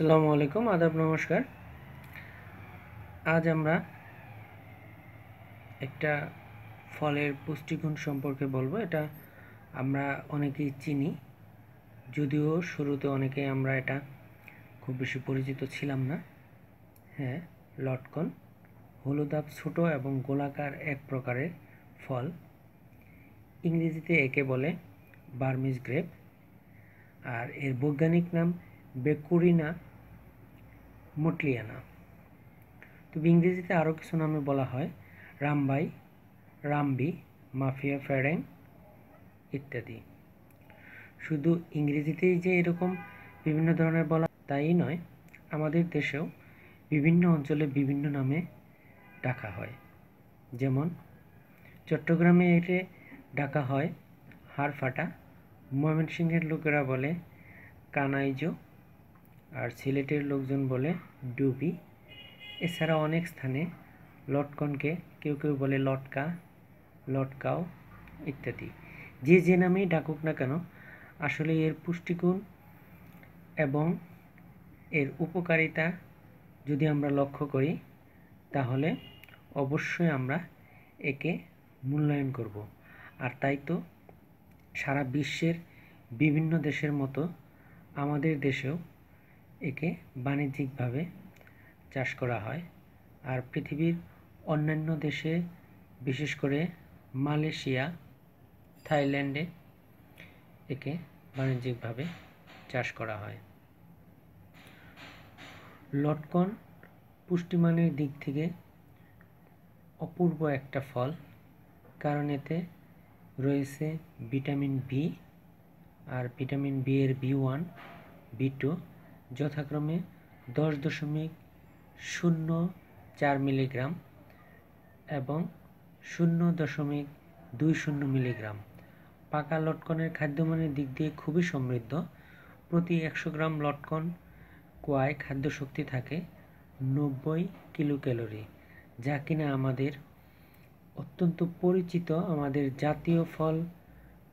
আসসালামু আলাইকুম আদাব নমস্কার আজ আমরা একটা ফলের পুষ্টিগুণ সম্পর্কে বলবো এটা আমরা অনেকেই চিনি যদিও শুরুতে অনেকে আমরা এটা খুব বেশি পরিচিত ছিলাম না হ্যাঁ লটকন হলুদাব ছোট এবং গোলাকার এক প্রকারের ফল ইংরেজিতে একে বলে বার্মিজ গ্রেপ আর এর বৈজ্ঞানিক নাম বেকুরিনা মোটলিয়ানা তবে ইংরেজিতে আরও কিছু নামে বলা হয় রামবাই রামবি মাফিয়া ফ্যারেং ইত্যাদি শুধু ইংরেজিতেই যে এরকম বিভিন্ন ধরনের বলা তাই নয় আমাদের দেশেও বিভিন্ন অঞ্চলে বিভিন্ন নামে ডাকা হয় যেমন চট্টগ্রামে এটে ডাকা হয় ফাটা ময়মনসিংহের লোকেরা বলে কানাইজো আর সিলেটের লোকজন বলে ডুবি এছাড়া অনেক স্থানে লটকনকে কেউ কেউ বলে লটকা লটকাও ইত্যাদি যে যে নামেই ডাকুক না কেন আসলে এর পুষ্টিগুণ এবং এর উপকারিতা যদি আমরা লক্ষ্য করি তাহলে অবশ্যই আমরা একে মূল্যায়ন করব আর তাই তো সারা বিশ্বের বিভিন্ন দেশের মতো আমাদের দেশেও একে বাণিজ্যিকভাবে চাষ করা হয় আর পৃথিবীর অন্যান্য দেশে বিশেষ করে মালয়েশিয়া থাইল্যান্ডে একে বাণিজ্যিকভাবে চাষ করা হয় লটকন পুষ্টিমানের দিক থেকে অপূর্ব একটা ফল কারণ এতে রয়েছে ভিটামিন বি আর ভিটামিন বি এর বি ওয়ান বি টু যথাক্রমে দশ দশমিক শূন্য চার মিলিগ্রাম এবং শূন্য দশমিক দুই শূন্য মিলিগ্রাম পাকা লটকনের খাদ্যমানের দিক দিয়ে খুবই সমৃদ্ধ প্রতি একশো গ্রাম লটকন কোয়ায় খাদ্য শক্তি থাকে নব্বই কিলো ক্যালোরি যা কিনা আমাদের অত্যন্ত পরিচিত আমাদের জাতীয় ফল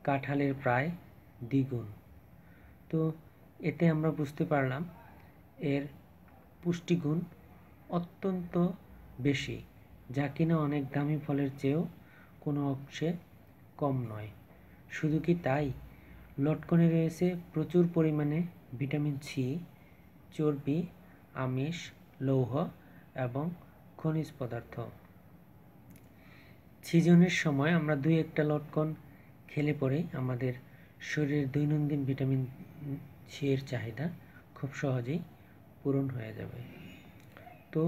কাঁঠালের প্রায় দ্বিগুণ তো এতে আমরা বুঝতে পারলাম এর পুষ্টিগুণ অত্যন্ত বেশি যা কিনা অনেক দামি ফলের চেয়েও কোনো অংশে কম নয় শুধু কি তাই লটকনে রয়েছে প্রচুর পরিমাণে ভিটামিন সি চর্বি আমিষ লৌহ এবং খনিজ পদার্থ সিজনের সময় আমরা দুই একটা লটকন খেলে পরে আমাদের শরীরের দৈনন্দিন ভিটামিন সের চাহিদা খুব সহজেই পূরণ হয়ে যাবে তো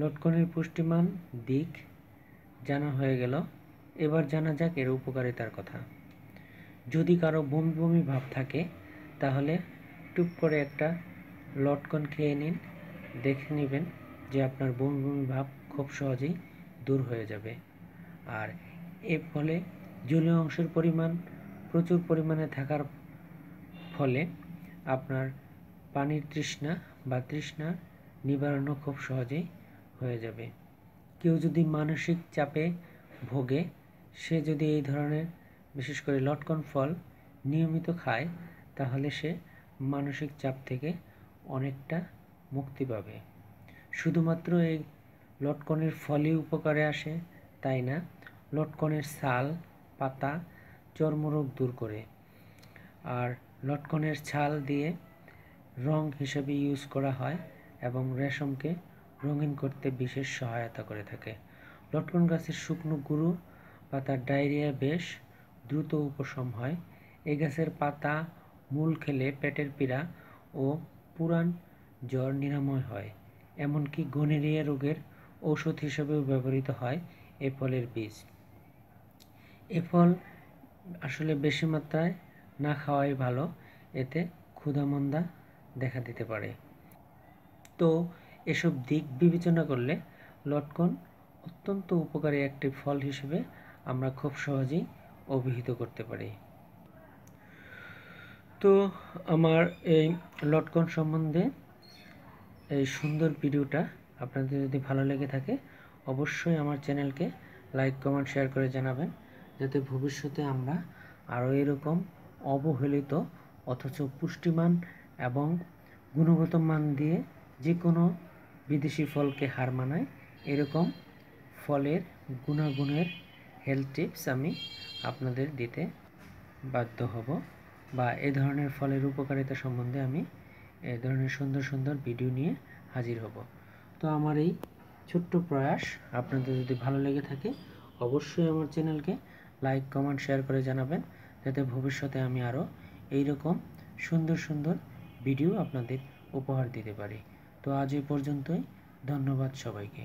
লটকনের পুষ্টিমান দিক জানা হয়ে গেল এবার জানা যাক এর উপকারিতার কথা যদি কারো বমি বমি ভাব থাকে তাহলে টুপ করে একটা লটকন খেয়ে নিন দেখে নেবেন যে আপনার বমি বমি ভাব খুব সহজেই দূর হয়ে যাবে আর এর ফলে জলীয় অংশের পরিমাণ প্রচুর পরিমাণে থাকার ফলে আপনার পানির তৃষ্ণা বা তৃষ্ণা নিবারণও খুব সহজেই হয়ে যাবে কেউ যদি মানসিক চাপে ভোগে সে যদি এই ধরনের বিশেষ করে লটকন ফল নিয়মিত খায় তাহলে সে মানসিক চাপ থেকে অনেকটা মুক্তি পাবে শুধুমাত্র এই লটকনের ফলই উপকারে আসে তাই না লটকনের ছাল পাতা চর্মরোগ দূর করে আর লটকনের ছাল দিয়ে রং হিসেবে ইউজ করা হয় এবং রেশমকে রঙিন করতে বিশেষ সহায়তা করে থাকে লটকন গাছের শুকনো গুঁড়ো বা তার ডায়রিয়া বেশ দ্রুত উপশম হয় এ গাছের পাতা মূল খেলে পেটের পীড়া ও পুরান জ্বর নিরাময় হয় এমনকি গনেরিয়া রোগের ঔষধ হিসেবেও ব্যবহৃত হয় এ ফলের বীজ এ ফল আসলে বেশি মাত্রায় না খাওয়াই ভালো এতে ক্ষুধামন্দা দেখা দিতে পারে তো এসব দিক বিবেচনা করলে লটকন অত্যন্ত উপকারী একটি ফল হিসেবে আমরা খুব সহজেই অভিহিত করতে পারি তো আমার এই লটকন সম্বন্ধে এই সুন্দর ভিডিওটা আপনাদের যদি ভালো লেগে থাকে অবশ্যই আমার চ্যানেলকে লাইক কমেন্ট শেয়ার করে জানাবেন যাতে ভবিষ্যতে আমরা আরও এরকম অবহেলিত অথচ পুষ্টিমান এবং গুণগত মান দিয়ে যে কোনো বিদেশি ফলকে হার মানায় এরকম ফলের গুণাগুণের হেলথ টিপস আমি আপনাদের দিতে বাধ্য হব বা এ ধরনের ফলের উপকারিতা সম্বন্ধে আমি এ ধরনের সুন্দর সুন্দর ভিডিও নিয়ে হাজির হব তো আমার এই ছোট্ট প্রয়াস আপনাদের যদি ভালো লেগে থাকে অবশ্যই আমার চ্যানেলকে লাইক কমেন্ট শেয়ার করে জানাবেন যাতে ভবিষ্যতে আমি আরও এই রকম সুন্দর সুন্দর ভিডিও আপনাদের উপহার দিতে পারি তো আজ এ পর্যন্তই ধন্যবাদ সবাইকে